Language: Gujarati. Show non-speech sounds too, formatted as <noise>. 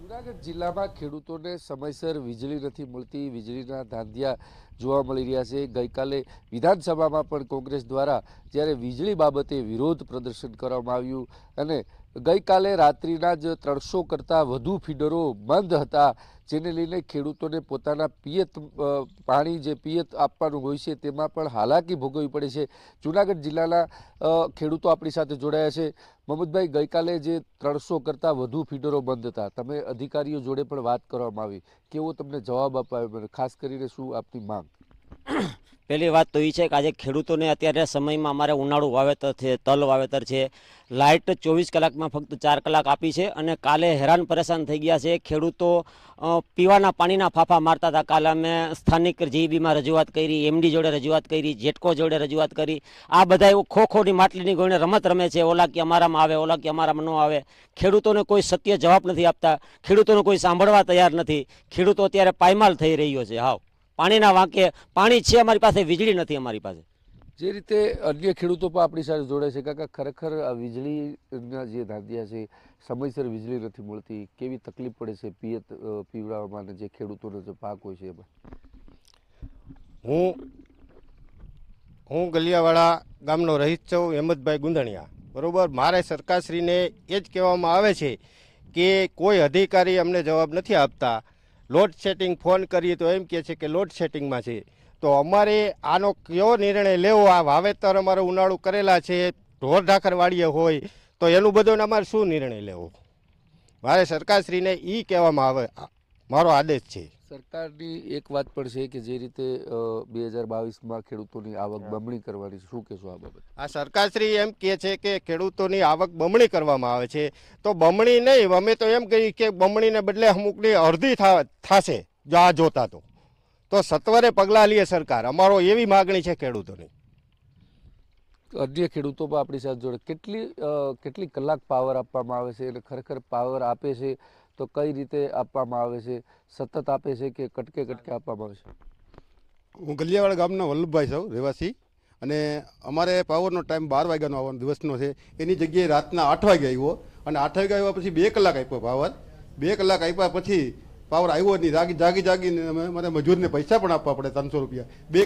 જુનાગઢ જિલ્લામાં ખેડૂતોને સમયસર વીજળી નથી મળતી વીજળીના ધાંધિયા જોવા મળી રહ્યા છે ગઈકાલે વિધાનસભામાં પણ કોંગ્રેસ દ્વારા જ્યારે વીજળી બાબતે વિરોધ પ્રદર્શન કરવામાં આવ્યું અને ગઈકાલે રાત્રિના જ ત્રણસો કરતાં વધુ ફીડરો બંધ હતા જેને લઈને ખેડૂતોને પોતાના પિયત પાણી જે પિયત આપવાનું હોય છે તેમાં પણ હાલાકી ભોગવવી પડે છે જૂનાગઢ જિલ્લાના ખેડૂતો આપણી સાથે જોડાયા છે મમદભાઈ ગઈકાલે જે ત્રણસો કરતાં વધુ ફીડરો બંધ હતા તમે અધિકારીઓ જોડે પણ વાત કરવામાં આવી કેવો તમને જવાબ અપાયો ખાસ કરીને શું આપની માંગ <clears throat> પહેલી વાત તો એ છે કે આજે ખેડૂતોને અત્યારે સમયમાં અમારે ઉનાળું વાવેતર છે તલ વાવેતર છે લાઇટ ચોવીસ કલાકમાં ફક્ત ચાર કલાક આપી છે અને કાલે હેરાન પરેશાન થઈ ગયા છે ખેડૂતો પીવાના પાણીના ફાફા મારતા હતા કાલે અમે સ્થાનિક જીબીમાં રજૂઆત કરી એમડી જોડે રજૂઆત કરી જેટકો જોડે રજૂઆત કરી આ બધા એવું ખોની માટલીની ગોળીને રમત રમે છે ઓલા કે અમારામાં આવે ઓલા કે અમારામાં ન આવે ખેડૂતોને કોઈ સત્ય જવાબ નથી આપતા ખેડૂતોને કોઈ સાંભળવા તૈયાર નથી ખેડૂતો અત્યારે પાયમાલ થઈ રહ્યો છે હાવ પાણીના વાંકે પાણી છે અમારી પાસે વીજળી નથી અમારી પાસે જે રીતે અન્ય ખેડૂતો પણ આપણી સાથે જોડે છે કાકા ખરેખર આ વીજળીના જે ધાંધિયા છે સમયસર વીજળી નથી મળતી કેવી તકલીફ પડે છે પિયત પીવડાવવામાં જે ખેડૂતોનો જે પાક હોય છે એમાં હું હું ગલિયાવાડા ગામનો રહીશ છું હેમંતભાઈ ગુંદણિયા બરાબર મારે સરકારશ્રીને એ જ કહેવામાં આવે છે કે કોઈ અધિકારી અમને જવાબ નથી આપતા લોડ સેટિંગ ફોન કરીએ તો એમ કહે છે કે લોડ સેટિંગમાં છે તો અમારે આનો કયો નિર્ણય લેવો આ વાવેતર અમારે ઉનાળું કરેલા છે ઢોર ઢાકરવાળીએ હોય તો એનું બધો અમારે શું નિર્ણય લેવો મારે સરકારશ્રીને એ કહેવામાં આવે મારો આદેશ છે સરકારની એક વાત પણ છે કે જે રીતે બે હજાર બાવીસમાં ખેડૂતોની આવક બમણી કરવાની શું કહેશો આ બાબત આ સરકારશ્રી એમ કહે છે કે ખેડૂતોની આવક બમણી કરવામાં આવે છે તો બમણી નહીં અમે તો એમ કહી કે બમણીને બદલે અમુકની અડધી થશે જો આ જોતા તો તો સત્વરે પગલાં લઈએ સરકાર અમારો એવી માગણી છે ખેડૂતોની અન્ય ખેડૂતો પણ આપણી સાથે જોડે કેટલી કેટલી કલાક પાવર આપવામાં આવે છે અને ખરેખર પાવર આપે છે તો કઈ રીતે આપવામાં આવે છે સતત આપે છે કે કટકે કટકે આપવામાં આવે છે હું ગલિયાવાડા ગામના વલ્લભભાઈ સૌ રહેવાસી અને અમારે પાવરનો ટાઈમ બાર વાગ્યાનો આવવાનો દિવસનો છે એની જગ્યાએ રાતના આઠ વાગે આવ્યો અને આઠ વાગે આવ્યા પછી બે કલાક આપ્યો પાવર બે કલાક આપ્યા પછી પાવર આવ્યો નહીં જાગી જાગીને અમે મને મજૂરને પૈસા પણ આપવા પડે ત્રણસો રૂપિયા બે